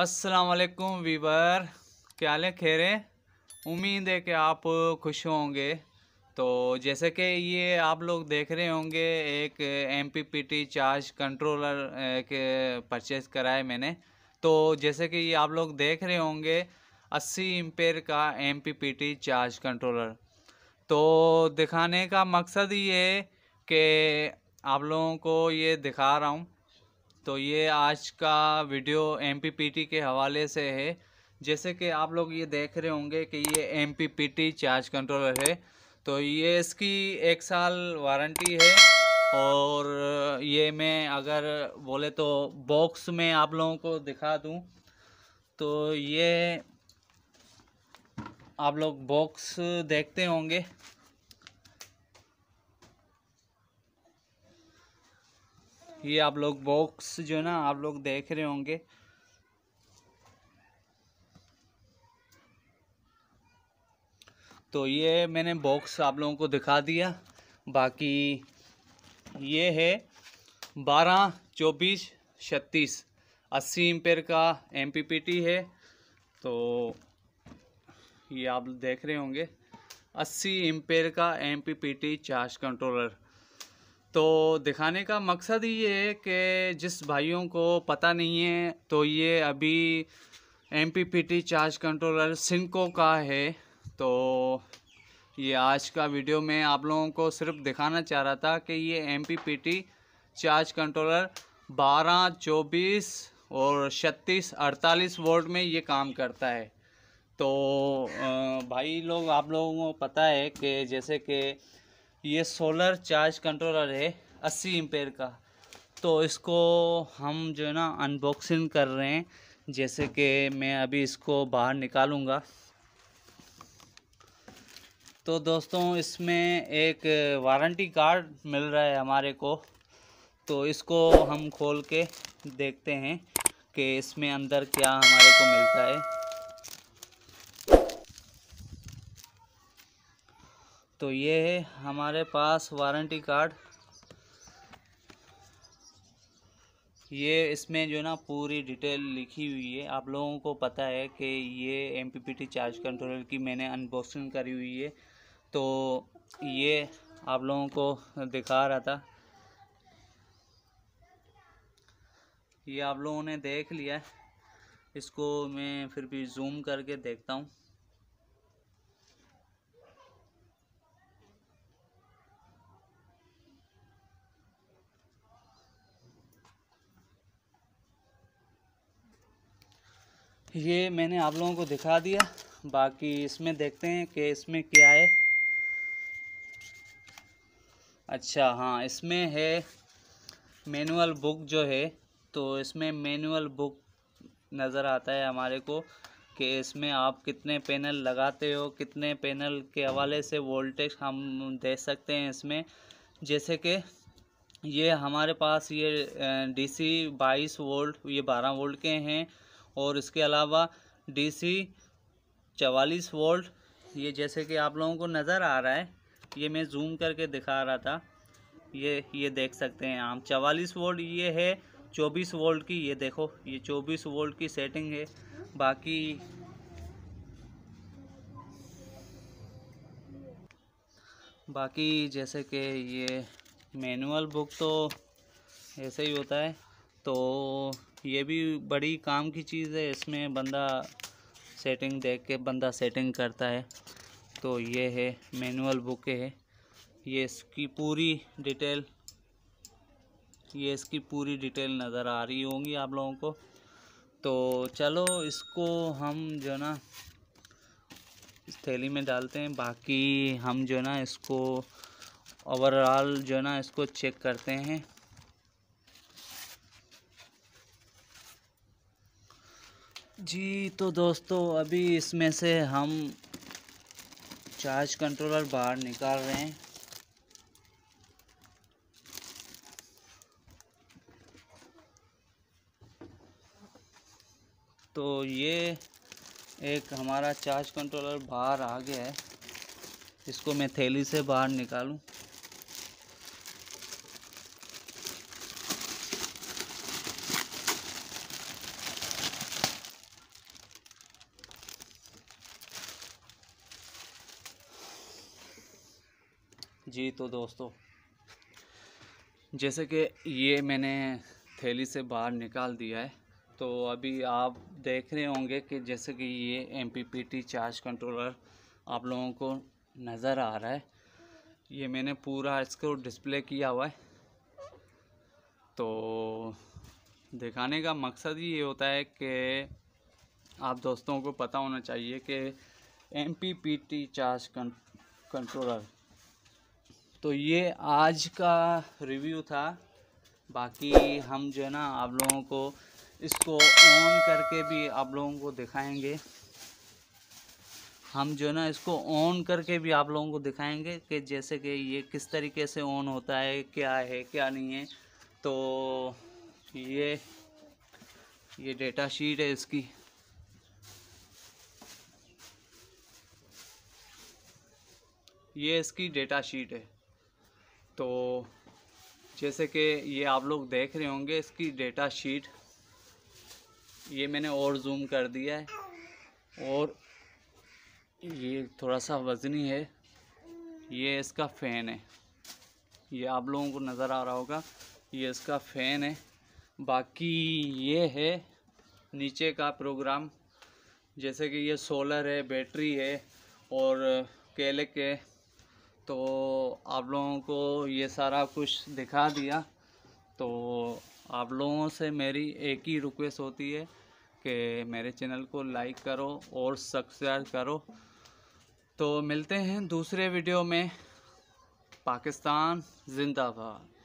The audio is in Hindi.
असलकुम वीवर क्या हाल है खेरे उम्मीद है कि आप खुश होंगे तो जैसे कि ये आप लोग देख रहे होंगे एक M P P T charge controller के परचेज़ कराए मैंने तो जैसे कि ये आप लोग देख रहे होंगे अस्सी एम्पेयर का M P P T charge controller तो दिखाने का मकसद ये है कि आप लोगों को ये दिखा रहा हूँ तो ये आज का वीडियो एम के हवाले से है जैसे कि आप लोग ये देख रहे होंगे कि ये एम चार्ज कंट्रोलर है तो ये इसकी एक साल वारंटी है और ये मैं अगर बोले तो बॉक्स में आप लोगों को दिखा दूं तो ये आप लोग बॉक्स देखते होंगे ये आप लोग बॉक्स जो है ना आप लोग देख रहे होंगे तो ये मैंने बॉक्स आप लोगों को दिखा दिया बाकी ये है बारह चौबीस छत्तीस अस्सी एम्पेयर का एम है तो ये आप देख रहे होंगे अस्सी एम्पेयर का एम चार्ज कंट्रोलर तो दिखाने का मकसद ये है कि जिस भाइयों को पता नहीं है तो ये अभी एम चार्ज कंट्रोलर सिंको का है तो ये आज का वीडियो में आप लोगों को सिर्फ दिखाना चाह रहा था कि ये एम चार्ज कंट्रोलर 12, 24 और 36, 48 वोल्ट में ये काम करता है तो भाई लोग आप लोगों को पता है कि जैसे कि ये सोलर चार्ज कंट्रोलर है अस्सी एम्पेयर का तो इसको हम जो है ना अनबॉक्सिंग कर रहे हैं जैसे कि मैं अभी इसको बाहर निकालूंगा तो दोस्तों इसमें एक वारंटी कार्ड मिल रहा है हमारे को तो इसको हम खोल के देखते हैं कि इसमें अंदर क्या हमारे को मिलता है तो ये है हमारे पास वारंटी कार्ड ये इसमें जो ना पूरी डिटेल लिखी हुई है आप लोगों को पता है कि ये एम चार्ज कंट्रोलर की मैंने अनबॉक्सिंग करी हुई है तो ये आप लोगों को दिखा रहा था ये आप लोगों ने देख लिया इसको मैं फिर भी जूम करके देखता हूँ ये मैंने आप लोगों को दिखा दिया बाकी इसमें देखते हैं कि इसमें क्या है अच्छा हाँ इसमें है मैनुअल बुक जो है तो इसमें मैनुअल बुक नज़र आता है हमारे को कि इसमें आप कितने पैनल लगाते हो कितने पैनल के हवाले से वोल्टेज हम दे सकते हैं इसमें जैसे कि ये हमारे पास ये डीसी 22 वोल्ट ये 12 वोल्ट के हैं और इसके अलावा डीसी 44 वोल्ट ये जैसे कि आप लोगों को नज़र आ रहा है ये मैं जूम करके दिखा रहा था ये ये देख सकते हैं हम 44 वोल्ट ये है 24 वोल्ट की ये देखो ये 24 वोल्ट की सेटिंग है बाकी बाकी जैसे कि ये मैनुअल बुक तो ऐसे ही होता है तो ये भी बड़ी काम की चीज़ है इसमें बंदा सेटिंग देख के बंदा सेटिंग करता है तो ये है मैनुअल बुक है ये इसकी पूरी डिटेल ये इसकी पूरी डिटेल नज़र आ रही होंगी आप लोगों को तो चलो इसको हम जो ना इस थैली में डालते हैं बाकी हम जो ना इसको ओवरऑल जो ना इसको चेक करते हैं जी तो दोस्तों अभी इसमें से हम चार्ज कंट्रोलर बाहर निकाल रहे हैं तो ये एक हमारा चार्ज कंट्रोलर बाहर आ गया है इसको मैं थैली से बाहर निकालूं जी तो दोस्तों जैसे कि ये मैंने थैली से बाहर निकाल दिया है तो अभी आप देख रहे होंगे कि जैसे कि ये एम चार्ज कंट्रोलर आप लोगों को नज़र आ रहा है ये मैंने पूरा इसको डिस्प्ले किया हुआ है तो दिखाने का मकसद ही ये होता है कि आप दोस्तों को पता होना चाहिए कि एम चार्ज कंट्रोलर तो ये आज का रिव्यू था बाकी हम जो है ना आप लोगों को इसको ऑन करके भी आप लोगों को दिखाएंगे हम जो है ना इसको ऑन करके भी आप लोगों को दिखाएंगे कि जैसे कि ये किस तरीके से ऑन होता है क्या है क्या नहीं है तो ये ये डेटा शीट है इसकी ये इसकी डेटा शीट है तो जैसे कि ये आप लोग देख रहे होंगे इसकी डेटा शीट ये मैंने और जूम कर दिया है और ये थोड़ा सा वज़नी है ये इसका फ़ैन है ये आप लोगों को नज़र आ रहा होगा ये इसका फ़ैन है बाकी ये है नीचे का प्रोग्राम जैसे कि ये सोलर है बैटरी है और केले के तो आप लोगों को ये सारा कुछ दिखा दिया तो आप लोगों से मेरी एक ही रिक्वेस्ट होती है कि मेरे चैनल को लाइक करो और सब्सक्राइब करो तो मिलते हैं दूसरे वीडियो में पाकिस्तान जिंदाबाद